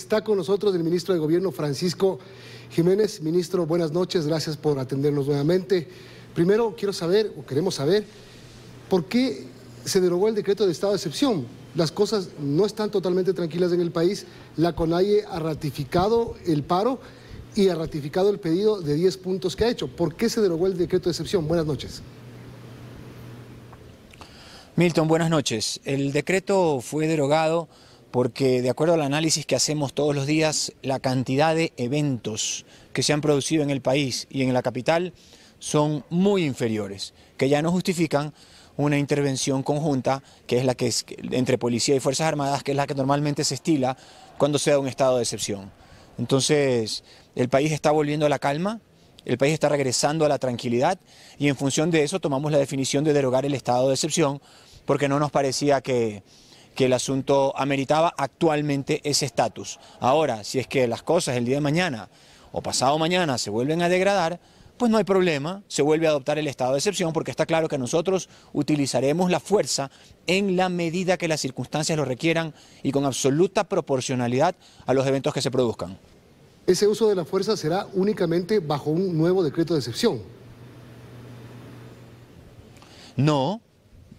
Está con nosotros el ministro de Gobierno Francisco Jiménez. Ministro, buenas noches, gracias por atendernos nuevamente. Primero quiero saber, o queremos saber, ¿por qué se derogó el decreto de estado de excepción? Las cosas no están totalmente tranquilas en el país. La CONAIE ha ratificado el paro y ha ratificado el pedido de 10 puntos que ha hecho. ¿Por qué se derogó el decreto de excepción? Buenas noches. Milton, buenas noches. El decreto fue derogado porque de acuerdo al análisis que hacemos todos los días, la cantidad de eventos que se han producido en el país y en la capital son muy inferiores, que ya no justifican una intervención conjunta, que es la que es entre policía y Fuerzas Armadas, que es la que normalmente se estila cuando se da un estado de excepción. Entonces, el país está volviendo a la calma, el país está regresando a la tranquilidad y en función de eso tomamos la definición de derogar el estado de excepción, porque no nos parecía que que el asunto ameritaba actualmente ese estatus. Ahora, si es que las cosas el día de mañana o pasado mañana se vuelven a degradar, pues no hay problema, se vuelve a adoptar el estado de excepción porque está claro que nosotros utilizaremos la fuerza en la medida que las circunstancias lo requieran y con absoluta proporcionalidad a los eventos que se produzcan. Ese uso de la fuerza será únicamente bajo un nuevo decreto de excepción. No,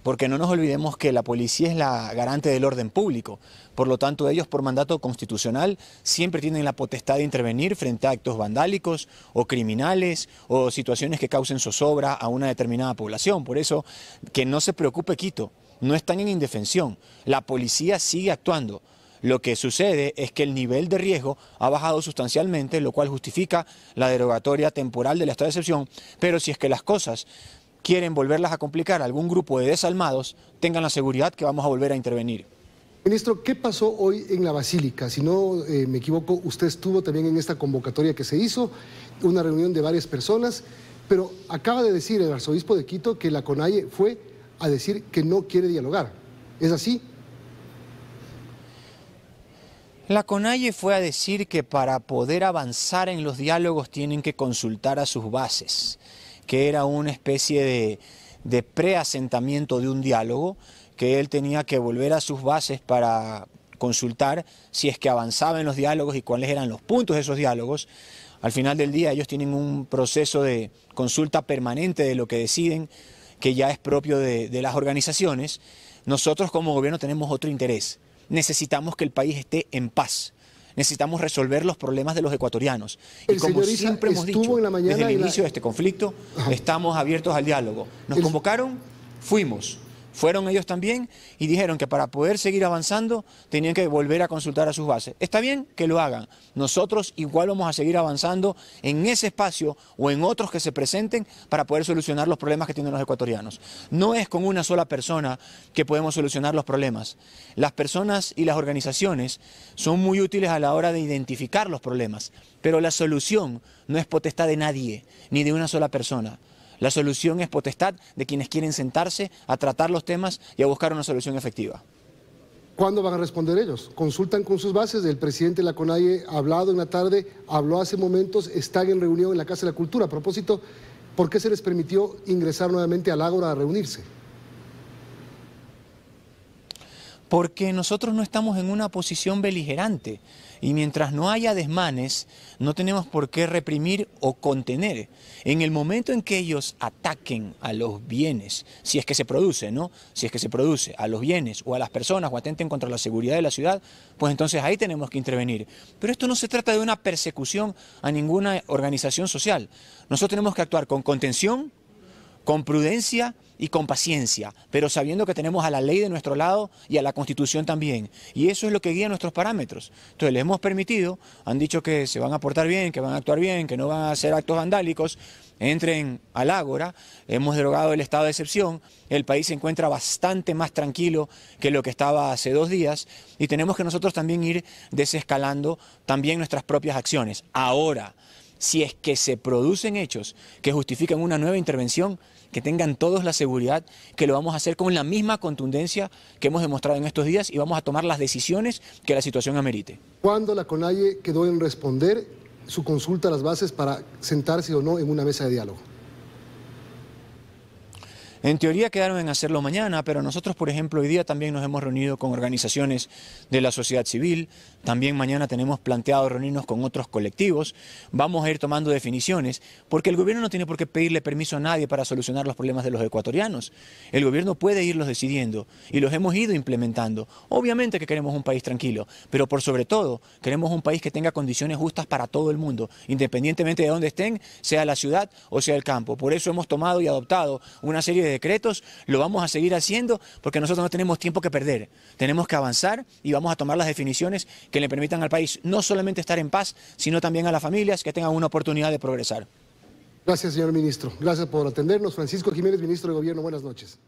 porque no nos olvidemos que la policía es la garante del orden público. Por lo tanto, ellos por mandato constitucional siempre tienen la potestad de intervenir frente a actos vandálicos o criminales o situaciones que causen zozobra a una determinada población. Por eso, que no se preocupe Quito, no están en indefensión. La policía sigue actuando. Lo que sucede es que el nivel de riesgo ha bajado sustancialmente, lo cual justifica la derogatoria temporal del estado de excepción, pero si es que las cosas quieren volverlas a complicar algún grupo de desalmados, tengan la seguridad que vamos a volver a intervenir. Ministro, ¿qué pasó hoy en la Basílica? Si no eh, me equivoco, usted estuvo también en esta convocatoria que se hizo, una reunión de varias personas, pero acaba de decir el arzobispo de Quito que la CONAIE fue a decir que no quiere dialogar. ¿Es así? La CONAIE fue a decir que para poder avanzar en los diálogos tienen que consultar a sus bases que era una especie de, preasentamiento de un diálogo, que él tenía que volver a sus bases para consultar si es que avanzaba en los diálogos y cuáles eran los puntos de esos diálogos. Al final del día ellos tienen un proceso de consulta permanente de lo que deciden, que ya es propio de las organizaciones. Nosotros como gobierno tenemos otro interés. Necesitamos que el país esté en paz necesitamos resolver los problemas de los ecuatorianos. y como siempre hemos dicho, desde el inicio de este conflicto, estamos abiertos al diálogo. Nos convocaron, fuimos fueron ellos también y dijeron que para poder seguir avanzando tenían que volver a consultar a sus bases. Está bien que lo hagan. Nosotros igual vamos a seguir avanzando en ese espacio o en otros que se presenten para poder solucionar los problemas que tienen los ecuatorianos. No es con una sola persona que podemos solucionar los problemas. Las personas y las organizaciones son muy útiles a la hora de identificar los problemas, pero la solución no es potestad de nadie ni de una sola persona. La solución es potestad de quienes quieren sentarse a tratar los temas y a buscar una solución efectiva. ¿Cuándo van a responder ellos? Consultan con sus bases, el presidente de ha hablado en la tarde, habló hace momentos, está en reunión en la Casa de la Cultura. A propósito, ¿por qué se les permitió ingresar nuevamente al Ágora a reunirse? porque nosotros no estamos en una posición beligerante y mientras no haya desmanes, no tenemos por qué reprimir o contener. En el momento en que ellos ataquen a los bienes, si es que se produce, ¿no? Si es que se produce a los bienes o a las personas o atenten contra la seguridad de la ciudad, pues entonces ahí tenemos que intervenir. Pero esto no se trata de una persecución a ninguna organización social. Nosotros tenemos que actuar con contención, con prudencia y con paciencia, pero sabiendo que tenemos a la ley de nuestro lado y a la constitución también. Y eso es lo que guía nuestros parámetros. Entonces les hemos permitido, han dicho que se van a portar bien, que van a actuar bien, que no van a hacer actos vandálicos, entren al ágora, hemos derogado el estado de excepción, el país se encuentra bastante más tranquilo que lo que estaba hace dos días y tenemos que nosotros también ir desescalando también nuestras propias acciones. Ahora, si es que se producen hechos que justifican una nueva intervención, que tengan todos la seguridad que lo vamos a hacer con la misma contundencia que hemos demostrado en estos días y vamos a tomar las decisiones que la situación amerite. ¿Cuándo la CONAIE quedó en responder su consulta a las bases para sentarse o no en una mesa de diálogo? En teoría quedaron en hacerlo mañana, pero nosotros, por ejemplo, hoy día también nos hemos reunido con organizaciones de la sociedad civil, también mañana tenemos planteado reunirnos con otros colectivos, vamos a ir tomando definiciones, porque el gobierno no tiene por qué pedirle permiso a nadie para solucionar los problemas de los ecuatorianos. El gobierno puede irlos decidiendo y los hemos ido implementando. Obviamente que queremos un país tranquilo, pero por sobre todo queremos un país que tenga condiciones justas para todo el mundo, independientemente de dónde estén, sea la ciudad o sea el campo. Por eso hemos tomado y adoptado una serie de decretos, lo vamos a seguir haciendo porque nosotros no tenemos tiempo que perder. Tenemos que avanzar y vamos a tomar las definiciones que le permitan al país no solamente estar en paz, sino también a las familias que tengan una oportunidad de progresar. Gracias, señor ministro. Gracias por atendernos. Francisco Jiménez, ministro de Gobierno, buenas noches.